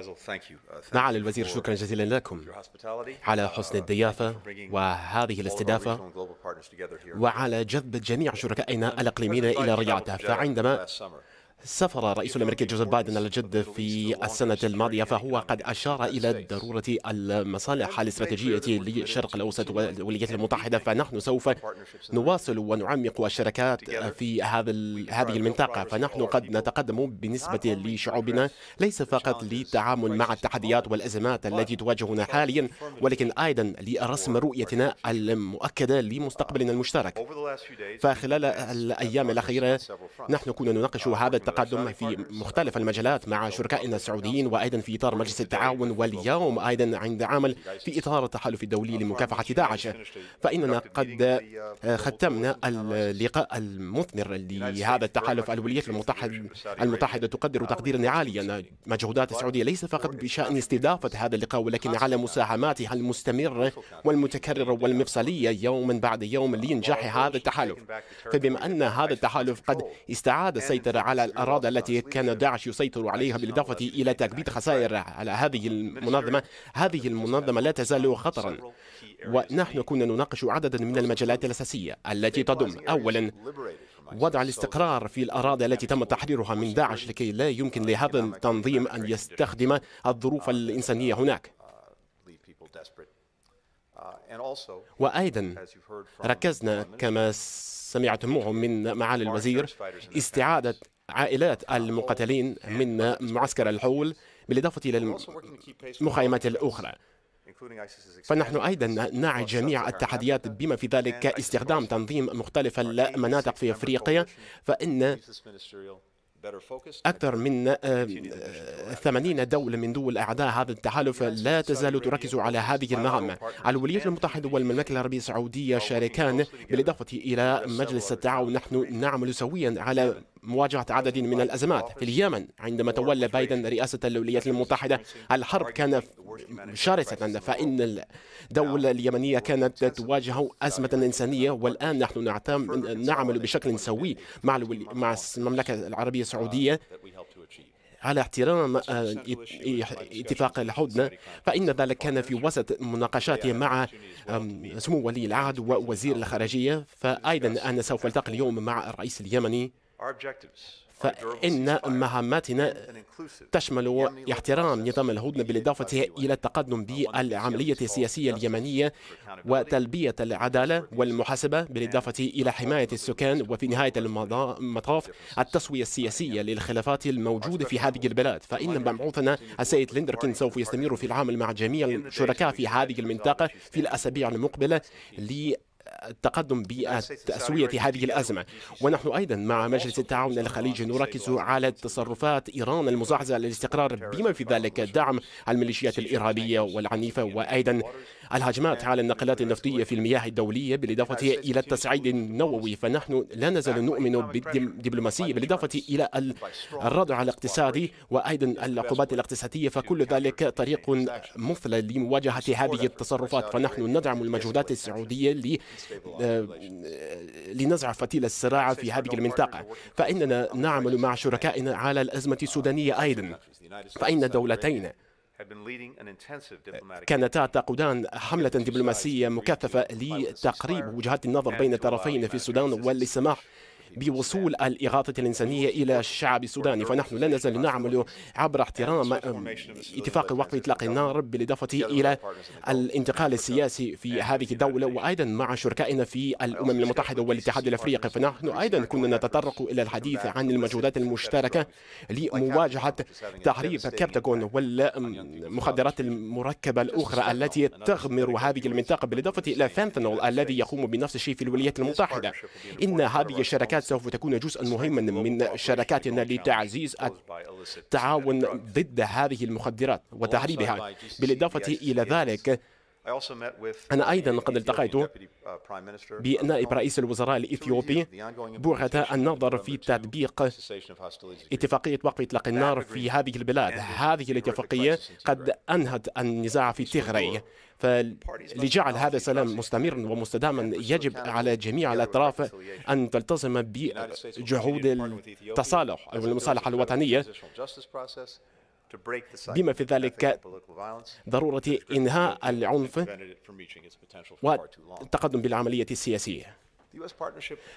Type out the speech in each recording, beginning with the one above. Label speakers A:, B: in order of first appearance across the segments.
A: Uh, مع نعم، الوزير شكرا جزيلا لكم على uh, حسن الضيافة وهذه الاستضافة وعلى جذب جميع شركائنا الأقليميين إلى رياضة فعندما سافر الرئيس الامريكي جوزيف بايدن الى جده في السنه الماضيه فهو قد اشار الى ضروره المصالح الاستراتيجيه للشرق الاوسط والولايات المتحده فنحن سوف نواصل ونعمق الشراكات في هذا هذه المنطقه فنحن قد نتقدم بالنسبه لشعوبنا ليس فقط للتعامل مع التحديات والازمات التي تواجهنا حاليا ولكن ايضا لرسم رؤيتنا المؤكده لمستقبلنا المشترك فخلال الايام الاخيره نحن كنا نناقش هذا التقدم في مختلف المجالات مع شركائنا السعوديين وأيضا في إطار مجلس التعاون واليوم أيضا عند عمل في إطار التحالف الدولي لمكافحة داعش فإننا قد ختمنا اللقاء المثمر لهذا التحالف الولايات المتحدة المتحدة تقدر تقديرا عاليا مجهودات السعودية ليس فقط بشأن استضافة هذا اللقاء ولكن على مساهماتها المستمرة والمتكررة والمفصلية يوما بعد يوم لإنجاح هذا التحالف فبما أن هذا التحالف قد استعاد السيطرة على الأرض الأراضي التي كان داعش يسيطر عليها بالإضافة إلى تكبيد خسائر على هذه المنظمة هذه المنظمة لا تزال خطرا ونحن كنا نناقش عددا من المجالات الأساسية التي تضم أولا وضع الاستقرار في الأراضي التي تم تحريرها من داعش لكي لا يمكن لهذا التنظيم أن يستخدم الظروف الإنسانية هناك وأيضا ركزنا كما سمعتموه من معالي الوزير استعادة عائلات المقتلين من معسكر الحول بالإضافة إلى المخيمات الأخرى فنحن أيضا نعي جميع التحديات بما في ذلك استخدام تنظيم مختلف المناطق في أفريقيا فإن أكثر من 80 آه، دولة من دول أعداء هذا التحالف لا تزال تركز على هذه المهمة الولايات المتحدة والمملكة العربية السعودية شاركان بالإضافة إلى مجلس التعاون نحن نعمل سويا على مواجهة عدد من الأزمات في اليمن عندما تولى بايدن رئاسة الولايات المتحدة الحرب كان شرسة فإن الدولة اليمنية كانت تواجه أزمة إنسانية والآن نحن نعمل بشكل سوي مع مع المملكة العربية السعودية على احترام آه، اتفاق الهدنة فإن ذلك كان في وسط مناقشاتي مع سمو ولي العهد ووزير الخارجية فأيضا أنا سوف ألتقي اليوم مع الرئيس اليمني فإن مهماتنا تشمل احترام نظام الهدنة بالإضافة إلى التقدم بالعملية السياسية اليمنية وتلبية العدالة والمحاسبة بالإضافة إلى حماية السكان وفي نهاية المطاف التسوية السياسية للخلافات الموجودة في هذه البلاد فإن مبعوثنا السيد ليندركن سوف يستمر في العمل مع جميع الشركاء في هذه المنطقة في الأسابيع المقبلة لي التقدم بتسوية هذه الأزمة ونحن أيضا مع مجلس التعاون الخليجي نركز على تصرفات إيران المزعزعة للاستقرار بما في ذلك دعم الميليشيات الإرهابية والعنيفة وأيضا الهجمات على النقلات النفطية في المياه الدولية بالإضافة إلى التصعيد النووي فنحن لا نزال نؤمن بالدبلوماسية بالإضافة إلى الردع الاقتصادي وأيضا العقوبات الاقتصادية فكل ذلك طريق مثلى لمواجهة هذه التصرفات فنحن ندعم المجهودات السعودية ل آه، لنزع فتيل الصراع في هذه المنطقة فإننا نعمل مع شركائنا على الأزمة السودانية أيضا فإن دولتين كانتا تقودان حملة دبلوماسية مكثفة لتقريب وجهات النظر بين الطرفين في السودان والسماح بوصول الإغاثة الإنسانية إلى الشعب السوداني فنحن لا نزال نعمل عبر احترام اتفاق وقف إطلاق النار بالإضافة إلى الانتقال السياسي في هذه الدولة وأيضا مع شركائنا في الأمم المتحدة والاتحاد الأفريقي فنحن أيضا كنا نتطرق إلى الحديث عن المجهودات المشتركة لمواجهة تحريف كابتاغون والمخدرات المركبة الأخرى التي تغمر هذه المنطقة بالإضافة إلى فانثنول الذي يقوم بنفس الشيء في الولايات المتحدة إن هذه الشركات الشركات سوف تكون جزءا مهما من شراكاتنا لتعزيز التعاون ضد هذه المخدرات وتهريبها بالإضافة إلى ذلك أنا أيضا قد التقيت uh, بنائب رئيس الوزراء الإثيوبي بغة النظر في تطبيق اتفاقية وقف إطلاق النار في هذه البلاد هذه الاتفاقية قد أنهت النزاع في تغري فلجعل هذا السلام مستمرا ومستداما يجب على جميع الأطراف أن تلتزم بجهود التصالح أو المصالحة الوطنية بما في ذلك ضرورة إنهاء العنف والتقدم بالعملية السياسية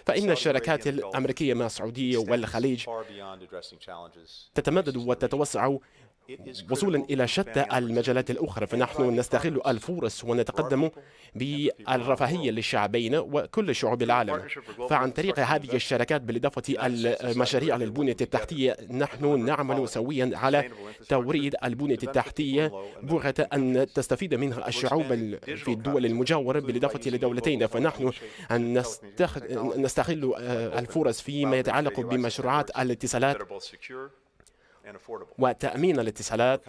A: فإن الشراكات الأمريكية مع السعودية والخليج تتمدد وتتوسع وصولا إلى شتى المجالات الأخرى فنحن نستغل الفرص ونتقدم بالرفاهية للشعبين وكل شعوب العالم فعن طريق هذه الشراكات بالإضافة المشاريع للبنية التحتية نحن نعمل سويا على توريد البنية التحتية بغة أن تستفيد منها الشعوب في الدول المجاورة بالإضافة لدولتين فنحن نستغل الفرص فيما يتعلق بمشروعات الاتصالات وتأمين الاتصالات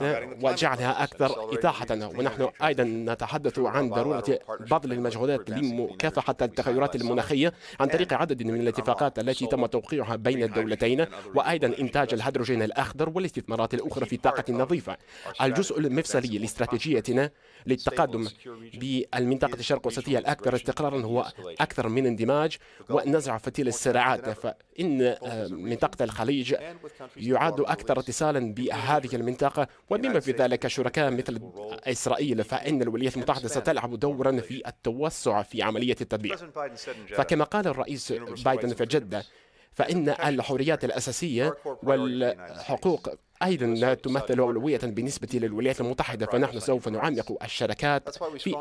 A: وجعلها أكثر إتاحة ونحن أيضا نتحدث عن ضرورة بذل المجهودات لمكافحة التغيرات المناخية عن طريق عدد من الاتفاقات التي تم توقيعها بين الدولتين وأيضا إنتاج الهيدروجين الأخضر والاستثمارات الأخرى في الطاقة النظيفة الجزء المفصلي لاستراتيجيتنا للتقدم بالمنطقة الشرق الأوسطية الأكثر استقرارا هو أكثر من اندماج ونزع فتيل الصراعات إن آه، منطقة الخليج يعد أكثر اتصالا بهذه المنطقة وبما في ذلك شركاء مثل إسرائيل فإن الولايات المتحدة ستلعب دورا في التوسع في عملية التطبيع فكما قال الرئيس بايدن في جدة فإن الحريات الأساسية والحقوق أيضا لا تمثل أولوية بالنسبة للولايات المتحدة فنحن سوف نعمق الشراكات في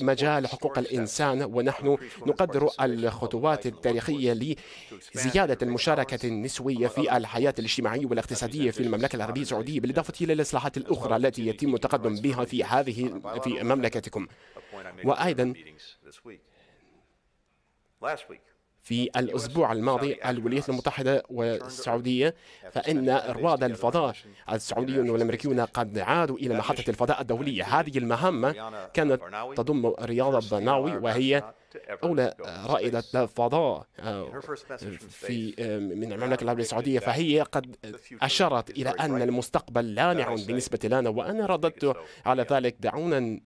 A: مجال حقوق الإنسان ونحن نقدر الخطوات التاريخية لزيادة المشاركة النسوية في الحياة الاجتماعية والاقتصادية في المملكة العربية السعودية بالإضافة إلى الإصلاحات الأخرى التي يتم التقدم بها في هذه في مملكتكم وأيضا في الأسبوع الماضي الولايات المتحدة والسعودية فإن رواد الفضاء السعوديون والأمريكيون قد عادوا إلى محطة الفضاء الدولية هذه المهمة كانت تضم رياضة بناوي وهي أولى رائدة فضاء آه، في آه، من المملكة العربية السعودية فهي قد أشارت إلى أن المستقبل لامع بالنسبة لنا وأنا رددت على ذلك دعونا